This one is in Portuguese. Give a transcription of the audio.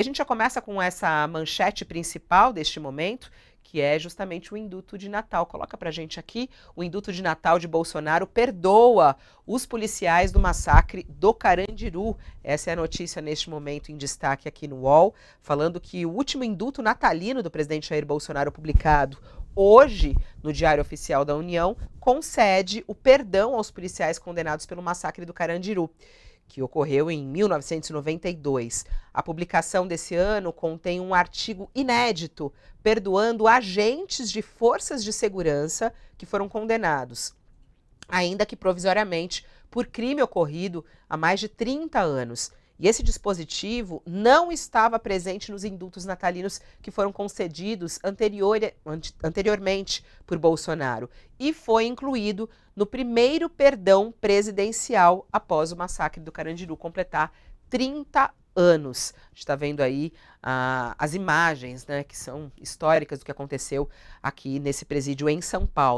A gente já começa com essa manchete principal deste momento, que é justamente o induto de Natal. Coloca para gente aqui, o induto de Natal de Bolsonaro perdoa os policiais do massacre do Carandiru. Essa é a notícia neste momento em destaque aqui no UOL, falando que o último induto natalino do presidente Jair Bolsonaro publicado hoje no Diário Oficial da União concede o perdão aos policiais condenados pelo massacre do Carandiru que ocorreu em 1992. A publicação desse ano contém um artigo inédito perdoando agentes de forças de segurança que foram condenados, ainda que provisoriamente, por crime ocorrido há mais de 30 anos. E esse dispositivo não estava presente nos indultos natalinos que foram concedidos anterior, anteriormente por Bolsonaro e foi incluído no primeiro perdão presidencial após o massacre do Carandiru completar 30 anos. A gente está vendo aí ah, as imagens né, que são históricas do que aconteceu aqui nesse presídio em São Paulo.